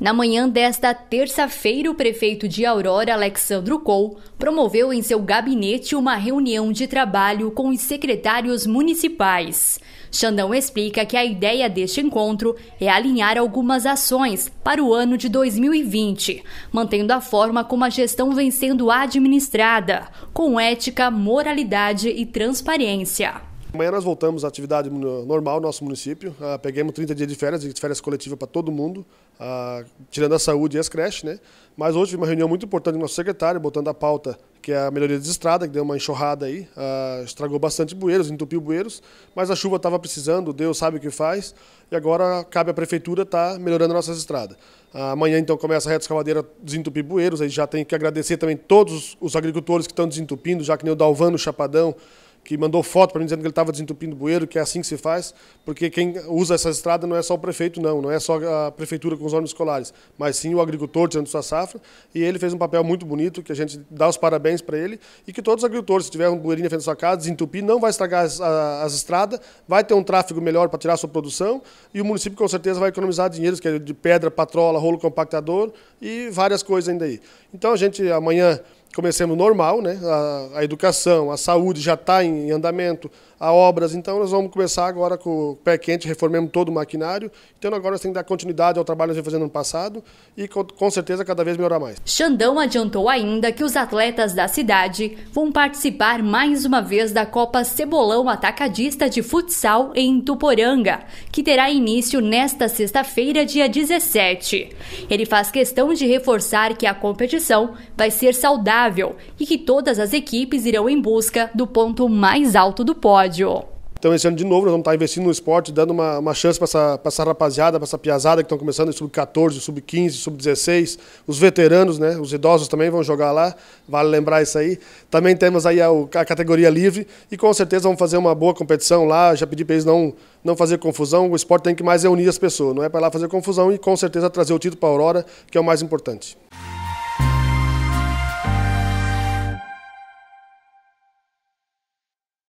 Na manhã desta terça-feira, o prefeito de Aurora, Alexandro Col, promoveu em seu gabinete uma reunião de trabalho com os secretários municipais. Xandão explica que a ideia deste encontro é alinhar algumas ações para o ano de 2020, mantendo a forma como a gestão vem sendo administrada, com ética, moralidade e transparência. Amanhã nós voltamos à atividade normal no nosso município. Ah, pegamos 30 dias de férias, de férias coletiva para todo mundo, ah, tirando a saúde e as creches. Né? Mas hoje tive uma reunião muito importante do nosso secretário, botando a pauta que é a melhoria das estradas, que deu uma enxurrada aí, ah, estragou bastante bueiros, entupiu bueiros, mas a chuva estava precisando, Deus sabe o que faz, e agora cabe à prefeitura estar tá melhorando nossas estradas. Ah, amanhã então começa a reta escavadeira desentupir bueiros, aí já tem que agradecer também todos os agricultores que estão desentupindo, já que nem o Dalvano, o Chapadão, que mandou foto para mim dizendo que ele estava desentupindo o bueiro, que é assim que se faz, porque quem usa essa estrada não é só o prefeito, não, não é só a prefeitura com os órgãos escolares, mas sim o agricultor tirando sua safra, e ele fez um papel muito bonito, que a gente dá os parabéns para ele, e que todos os agricultores, se tiver um bueirinho frente à sua casa, desentupir, não vai estragar as, as estradas, vai ter um tráfego melhor para tirar a sua produção, e o município com certeza vai economizar dinheiro, que é de pedra, patrola, rolo compactador e várias coisas ainda aí. Então a gente amanhã Comecemos normal, né? A, a educação, a saúde já está em, em, andamento, a obras. Então nós vamos começar agora com o pé quente, reformemos todo o maquinário. Então agora nós temos que dar continuidade ao trabalho que nós fazendo no passado e com, com certeza cada vez melhorar mais. Xandão adiantou ainda que os atletas da cidade vão participar mais uma vez da Copa Cebolão Atacadista de Futsal em Tuporanga, que terá início nesta sexta-feira, dia 17. Ele faz questão de reforçar que a competição vai ser saudável e que todas as equipes irão em busca do ponto mais alto do pódio. Então, esse ano, de novo, nós vamos estar investindo no esporte, dando uma, uma chance para essa, essa rapaziada, para essa piazada que estão começando, sub-14, sub-15, sub-16, os veteranos, né? Os idosos também vão jogar lá, vale lembrar isso aí. Também temos aí a, a categoria livre e com certeza vamos fazer uma boa competição lá. Já pedi para eles não, não fazer confusão. O esporte tem que mais reunir as pessoas, não é para lá fazer confusão e com certeza trazer o título para a Aurora, que é o mais importante.